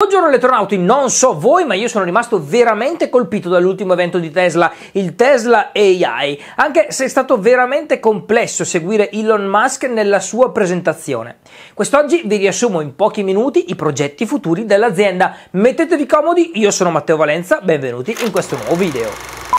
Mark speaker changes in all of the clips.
Speaker 1: Buongiorno elettronauti, non so voi ma io sono rimasto veramente colpito dall'ultimo evento di Tesla, il Tesla AI, anche se è stato veramente complesso seguire Elon Musk nella sua presentazione. Quest'oggi vi riassumo in pochi minuti i progetti futuri dell'azienda. Mettetevi comodi, io sono Matteo Valenza, benvenuti in questo nuovo video.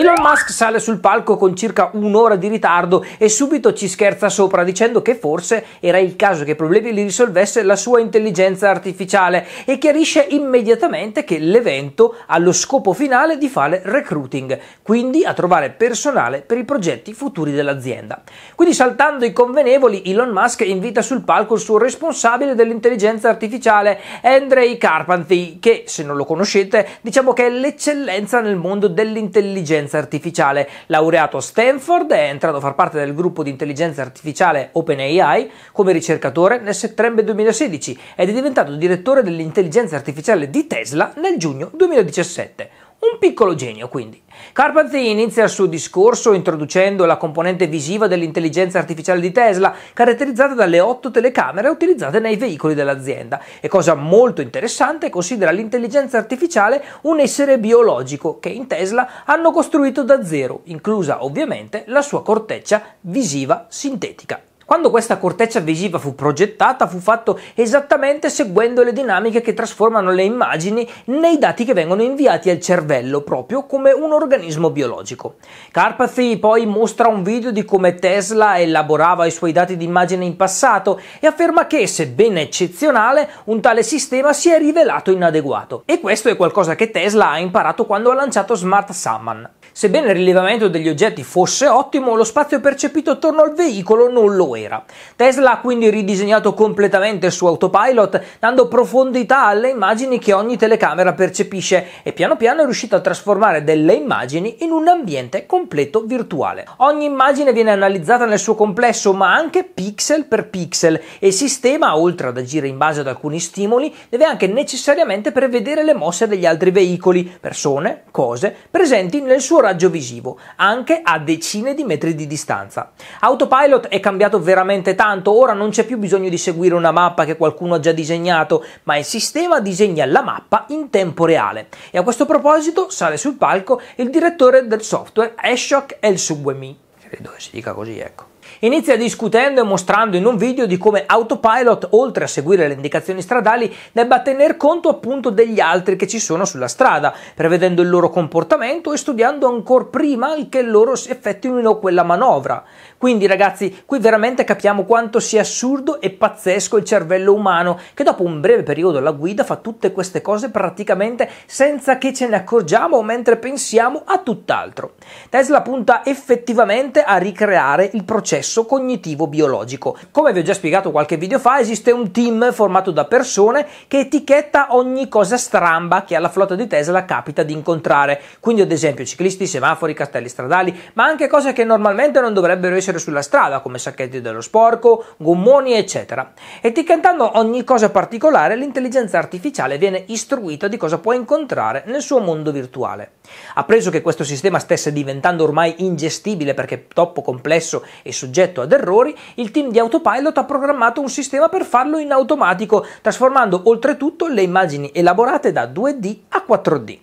Speaker 1: Elon Musk sale sul palco con circa un'ora di ritardo e subito ci scherza sopra dicendo che forse era il caso che i problemi li risolvesse la sua intelligenza artificiale e chiarisce immediatamente che l'evento ha lo scopo finale di fare recruiting, quindi a trovare personale per i progetti futuri dell'azienda. Quindi saltando i convenevoli, Elon Musk invita sul palco il suo responsabile dell'intelligenza artificiale, Andrei Carpathy, che se non lo conoscete diciamo che è l'eccellenza nel mondo dell'intelligenza intelligenza artificiale, laureato a Stanford, è entrato a far parte del gruppo di intelligenza artificiale OpenAI come ricercatore nel settembre 2016 ed è diventato direttore dell'intelligenza artificiale di Tesla nel giugno 2017 un piccolo genio, quindi. Carpathy inizia il suo discorso introducendo la componente visiva dell'intelligenza artificiale di Tesla, caratterizzata dalle otto telecamere utilizzate nei veicoli dell'azienda. E cosa molto interessante, considera l'intelligenza artificiale un essere biologico che in Tesla hanno costruito da zero, inclusa ovviamente la sua corteccia visiva sintetica. Quando questa corteccia visiva fu progettata fu fatto esattamente seguendo le dinamiche che trasformano le immagini nei dati che vengono inviati al cervello, proprio come un organismo biologico. Carpathy poi mostra un video di come Tesla elaborava i suoi dati di immagine in passato e afferma che, sebbene eccezionale, un tale sistema si è rivelato inadeguato. E questo è qualcosa che Tesla ha imparato quando ha lanciato Smart Summon. Sebbene il rilevamento degli oggetti fosse ottimo, lo spazio percepito attorno al veicolo non lo era. Tesla ha quindi ridisegnato completamente il suo autopilot, dando profondità alle immagini che ogni telecamera percepisce e piano piano è riuscito a trasformare delle immagini in un ambiente completo virtuale. Ogni immagine viene analizzata nel suo complesso, ma anche pixel per pixel e il sistema, oltre ad agire in base ad alcuni stimoli, deve anche necessariamente prevedere le mosse degli altri veicoli, persone, cose presenti nel suo raggio monitoraggio visivo, anche a decine di metri di distanza. Autopilot è cambiato veramente tanto, ora non c'è più bisogno di seguire una mappa che qualcuno ha già disegnato, ma il sistema disegna la mappa in tempo reale. E a questo proposito sale sul palco il direttore del software Ashok El Subwemi credo che si dica così, ecco. Inizia discutendo e mostrando in un video di come Autopilot, oltre a seguire le indicazioni stradali, debba tener conto appunto degli altri che ci sono sulla strada, prevedendo il loro comportamento e studiando ancora prima che loro effettuino quella manovra. Quindi ragazzi, qui veramente capiamo quanto sia assurdo e pazzesco il cervello umano, che dopo un breve periodo alla guida fa tutte queste cose praticamente senza che ce ne accorgiamo o mentre pensiamo a tutt'altro. Tesla punta effettivamente semplicemente a ricreare il processo cognitivo biologico. Come vi ho già spiegato qualche video fa, esiste un team formato da persone che etichetta ogni cosa stramba che alla flotta di Tesla capita di incontrare, quindi ad esempio ciclisti, semafori, castelli stradali, ma anche cose che normalmente non dovrebbero essere sulla strada, come sacchetti dello sporco, gommoni, eccetera. Etichettando ogni cosa particolare, l'intelligenza artificiale viene istruita di cosa può incontrare nel suo mondo virtuale. Appreso che questo sistema stesse diventando ormai ingestibile perché troppo complesso e soggetto ad errori, il team di Autopilot ha programmato un sistema per farlo in automatico, trasformando oltretutto le immagini elaborate da 2D a 4D.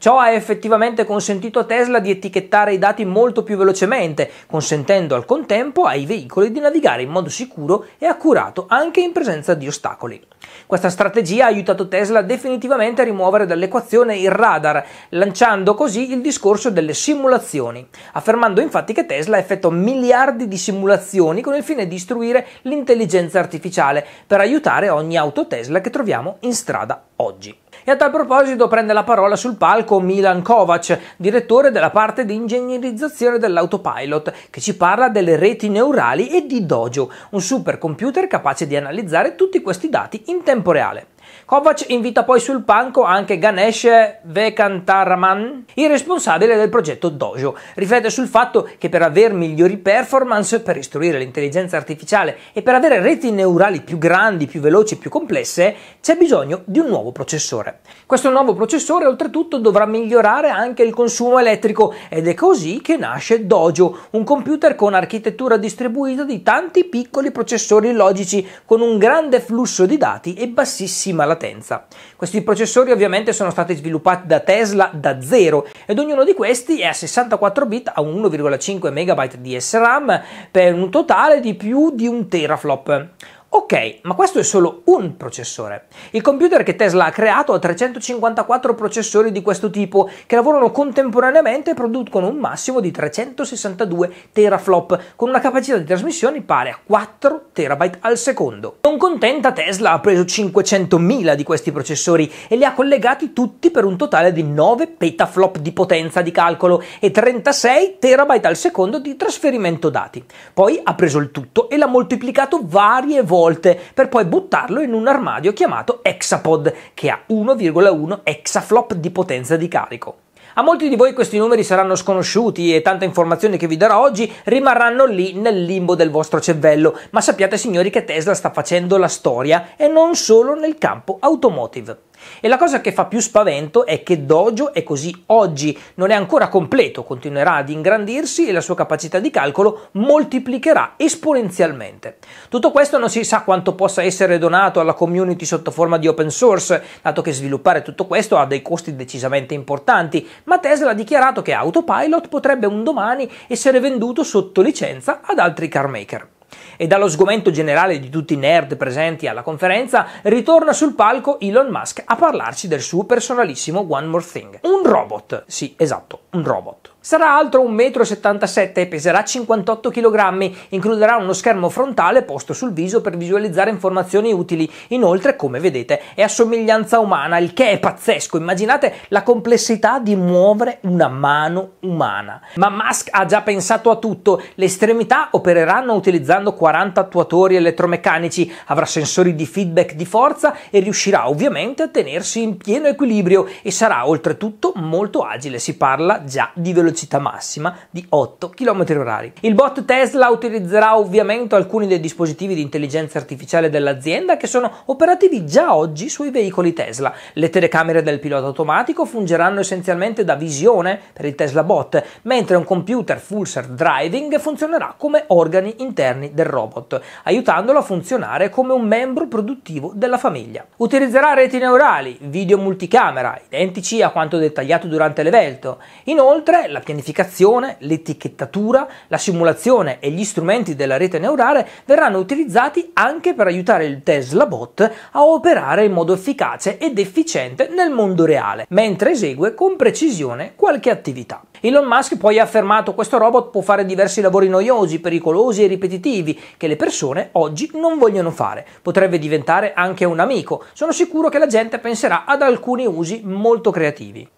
Speaker 1: Ciò ha effettivamente consentito a Tesla di etichettare i dati molto più velocemente, consentendo al contempo ai veicoli di navigare in modo sicuro e accurato anche in presenza di ostacoli. Questa strategia ha aiutato Tesla definitivamente a rimuovere dall'equazione il radar, lanciando così il discorso delle simulazioni, affermando infatti che Tesla effettua miliardi di simulazioni con il fine di istruire l'intelligenza artificiale per aiutare ogni auto Tesla che troviamo in strada oggi. E a tal proposito prende la parola sul palco Milan Kovac, direttore della parte di ingegnerizzazione dell'autopilot, che ci parla delle reti neurali e di Dojo, un supercomputer capace di analizzare tutti questi dati in tempo reale. Kovac invita poi sul palco anche Ganesh Vekantaraman, il responsabile del progetto Dojo. Riflette sul fatto che per avere migliori performance, per istruire l'intelligenza artificiale e per avere reti neurali più grandi, più veloci, e più complesse, c'è bisogno di un nuovo processore. Questo nuovo processore oltretutto dovrà migliorare anche il consumo elettrico ed è così che nasce Dojo, un computer con architettura distribuita di tanti piccoli processori logici con un grande flusso di dati e bassissima latenza partenza. Questi processori ovviamente sono stati sviluppati da Tesla da zero ed ognuno di questi è a 64 bit a 1,5 MB di SRAM per un totale di più di un teraflop. Ok, ma questo è solo un processore. Il computer che Tesla ha creato ha 354 processori di questo tipo che lavorano contemporaneamente e producono un massimo di 362 teraflop con una capacità di trasmissione pari a 4 terabyte al secondo. Non contenta Tesla ha preso 500.000 di questi processori e li ha collegati tutti per un totale di 9 petaflop di potenza di calcolo e 36 terabyte al secondo di trasferimento dati. Poi ha preso il tutto e l'ha moltiplicato varie volte volte per poi buttarlo in un armadio chiamato Hexapod che ha 1,1 exaflop di potenza di carico. A molti di voi questi numeri saranno sconosciuti e tante informazioni che vi darò oggi rimarranno lì nel limbo del vostro cervello, ma sappiate signori che Tesla sta facendo la storia e non solo nel campo automotive. E la cosa che fa più spavento è che Dojo è così oggi, non è ancora completo, continuerà ad ingrandirsi e la sua capacità di calcolo moltiplicherà esponenzialmente. Tutto questo non si sa quanto possa essere donato alla community sotto forma di open source, dato che sviluppare tutto questo ha dei costi decisamente importanti, ma Tesla ha dichiarato che Autopilot potrebbe un domani essere venduto sotto licenza ad altri carmaker. E dallo sgomento generale di tutti i nerd presenti alla conferenza, ritorna sul palco Elon Musk a parlarci del suo personalissimo One More Thing. Un robot, sì, esatto, un robot. Sarà alto 1,77 m e peserà 58 kg, includerà uno schermo frontale posto sul viso per visualizzare informazioni utili, inoltre come vedete è a somiglianza umana, il che è pazzesco, immaginate la complessità di muovere una mano umana. Ma Musk ha già pensato a tutto, le estremità opereranno utilizzando 40 attuatori elettromeccanici, avrà sensori di feedback di forza e riuscirà ovviamente a tenersi in pieno equilibrio e sarà oltretutto molto agile, si parla già di velocità velocità massima di 8 km h Il bot Tesla utilizzerà ovviamente alcuni dei dispositivi di intelligenza artificiale dell'azienda che sono operativi già oggi sui veicoli Tesla. Le telecamere del pilota automatico fungeranno essenzialmente da visione per il Tesla Bot, mentre un computer full self driving funzionerà come organi interni del robot, aiutandolo a funzionare come un membro produttivo della famiglia. Utilizzerà reti neurali, video multicamera, identici a quanto dettagliato durante l'evento. Inoltre, la la pianificazione, l'etichettatura, la simulazione e gli strumenti della rete neurale verranno utilizzati anche per aiutare il Tesla Bot a operare in modo efficace ed efficiente nel mondo reale, mentre esegue con precisione qualche attività. Elon Musk poi ha affermato che questo robot può fare diversi lavori noiosi, pericolosi e ripetitivi che le persone oggi non vogliono fare. Potrebbe diventare anche un amico. Sono sicuro che la gente penserà ad alcuni usi molto creativi.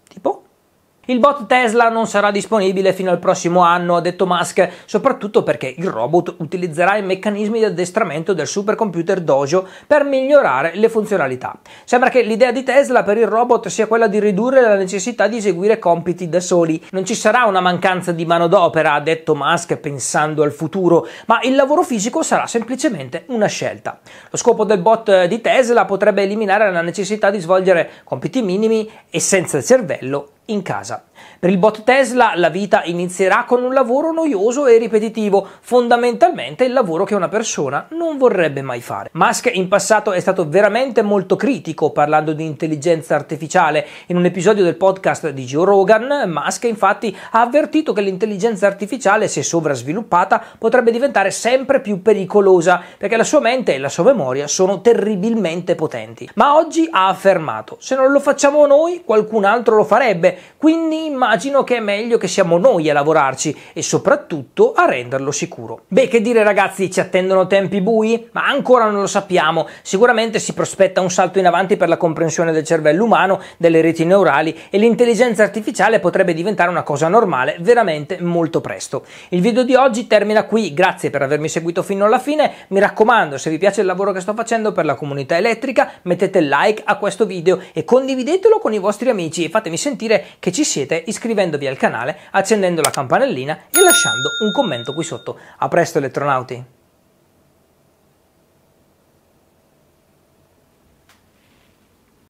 Speaker 1: Il bot Tesla non sarà disponibile fino al prossimo anno, ha detto Musk, soprattutto perché il robot utilizzerà i meccanismi di addestramento del supercomputer Dojo per migliorare le funzionalità. Sembra che l'idea di Tesla per il robot sia quella di ridurre la necessità di eseguire compiti da soli. Non ci sarà una mancanza di manodopera, ha detto Musk pensando al futuro, ma il lavoro fisico sarà semplicemente una scelta. Lo scopo del bot di Tesla potrebbe eliminare la necessità di svolgere compiti minimi e senza cervello in casa. Per il bot Tesla la vita inizierà con un lavoro noioso e ripetitivo, fondamentalmente il lavoro che una persona non vorrebbe mai fare. Musk in passato è stato veramente molto critico parlando di intelligenza artificiale. In un episodio del podcast di Joe Rogan, Musk infatti ha avvertito che l'intelligenza artificiale, se sovrasviluppata, potrebbe diventare sempre più pericolosa, perché la sua mente e la sua memoria sono terribilmente potenti. Ma oggi ha affermato, se non lo facciamo noi, qualcun altro lo farebbe quindi immagino che è meglio che siamo noi a lavorarci e soprattutto a renderlo sicuro. Beh, che dire ragazzi, ci attendono tempi bui? Ma ancora non lo sappiamo, sicuramente si prospetta un salto in avanti per la comprensione del cervello umano, delle reti neurali e l'intelligenza artificiale potrebbe diventare una cosa normale veramente molto presto. Il video di oggi termina qui, grazie per avermi seguito fino alla fine, mi raccomando se vi piace il lavoro che sto facendo per la comunità elettrica mettete like a questo video e condividetelo con i vostri amici e fatemi sentire che ci siete iscrivendovi al canale, accendendo la campanellina e lasciando un commento qui sotto. A presto elettronauti!